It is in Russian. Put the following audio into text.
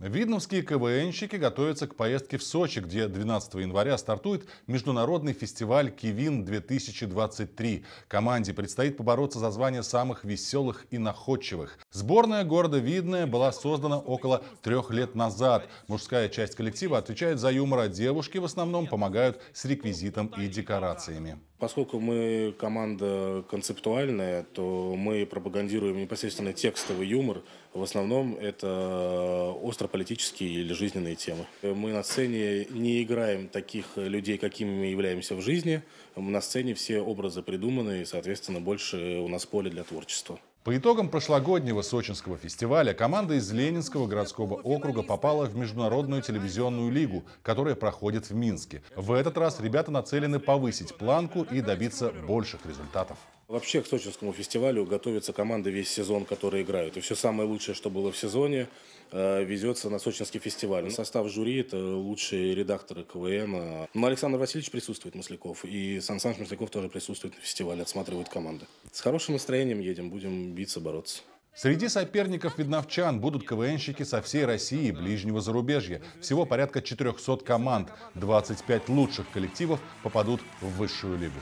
Видновские КВНщики готовятся к поездке в Сочи, где 12 января стартует международный фестиваль «Кивин-2023». Команде предстоит побороться за звание самых веселых и находчивых. Сборная города Видное была создана около трех лет назад. Мужская часть коллектива отвечает за юмор, а девушки в основном помогают с реквизитом и декорациями. Поскольку мы команда концептуальная, то мы пропагандируем непосредственно текстовый юмор. В основном это острополитические или жизненные темы. Мы на сцене не играем таких людей, какими мы являемся в жизни. На сцене все образы придуманы, и, соответственно, больше у нас поле для творчества. По итогам прошлогоднего сочинского фестиваля команда из Ленинского городского округа попала в Международную телевизионную лигу, которая проходит в Минске. В этот раз ребята нацелены повысить планку и добиться больших результатов. Вообще к сочинскому фестивалю готовятся команды весь сезон, которые играют. И все самое лучшее, что было в сезоне, э, везется на сочинский фестиваль. Ну. Состав жюри – это лучшие редакторы КВН. А, Но ну, Александр Васильевич присутствует, Масляков, и Сан Саныч Масляков тоже присутствует на фестивале, отсматривает команды. С хорошим настроением едем, будем биться, бороться. Среди соперников видновчан будут КВНщики со всей России и ближнего зарубежья. Всего порядка 400 команд. 25 лучших коллективов попадут в высшую лигу.